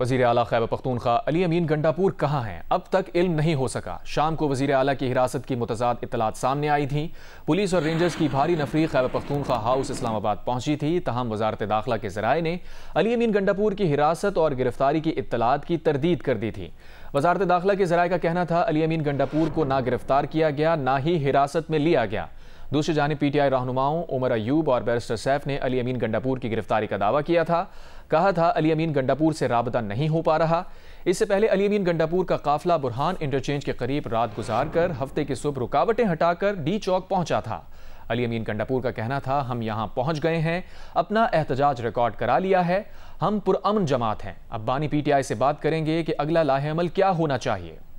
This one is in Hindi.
वजीर अला खैब पख्तूनखा अली अमीन गंडापुर कहाँ हैं अब तक इल्म नहीं हो सका शाम को वजीर अला की हिरासत की मतजाद इतलात सामने आई थी पुलिस और रेंजर्स की भारी नफरी खैब पख्तूनखा हाउस इस्लामाबाद पहुंची थी तहम वजारत दाखिला के जराए ने अली अमीन गंडापुर की हिरासत और गिरफ्तारी की इतलात की तरदीद कर दी थी वजारत दाखिला के जराए का कहना था अली अमीन गंडापुर को ना गिरफ्तार किया गया ना ही हिरासत में लिया गया दूसरी जानब पी टी आई रहनुमाओं उमर अयूब और बैरिस्टर सैफ ने अली अमीन गंडापुर की गिरफ्तारी का दावा किया था कहा था अली अमीन गंडापुर से राबता नहीं हो पा रहा इससे पहले अली अमीन गंडापुर का काफिला बुरहान इंटरचेंज के करीब रात गुजार कर हफ्ते की सुबह रुकावटें हटाकर डी चौक पहुंचा था अली अमीन गंडापुर का कहना था हम यहाँ पहुँच गए हैं अपना एहतजाज रिकॉर्ड करा लिया है हम पुरअमन जमात हैं अब बानी पीटीआई से बात करेंगे कि अगला लाहेमल क्या होना चाहिए